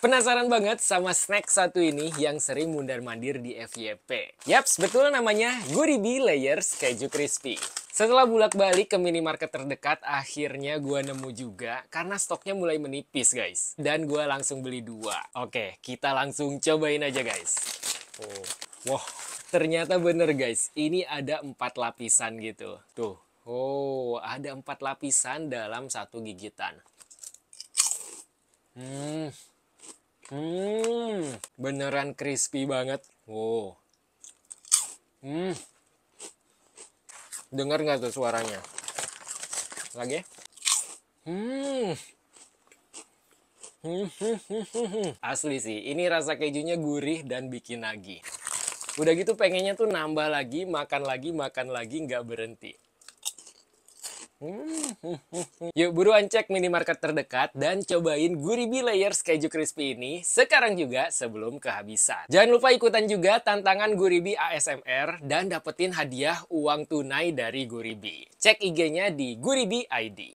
Penasaran banget sama snack satu ini yang sering mundar-mandir di FYP? Yap, betul namanya Guribi Layers Keju Crispy. Setelah bulat balik ke minimarket terdekat, akhirnya gue nemu juga karena stoknya mulai menipis guys. Dan gue langsung beli dua. Oke, kita langsung cobain aja guys. Oh. wah, ternyata bener guys, ini ada empat lapisan gitu. Tuh, oh ada empat lapisan dalam satu gigitan. Hmm, Hmm, beneran crispy banget. Wow. Hmm. Dengar nggak tuh suaranya? Lagi? Hmm. Hmm, hmm, hmm. Asli sih, ini rasa kejunya gurih dan bikin nagih. Udah gitu pengennya tuh nambah lagi, makan lagi, makan lagi, nggak berhenti. Yuk buruan cek minimarket terdekat dan cobain Guribi layers Keju Crispy ini sekarang juga sebelum kehabisan. Jangan lupa ikutan juga tantangan Guribi ASMR dan dapetin hadiah uang tunai dari Guribi. Cek IG-nya di Guribi ID.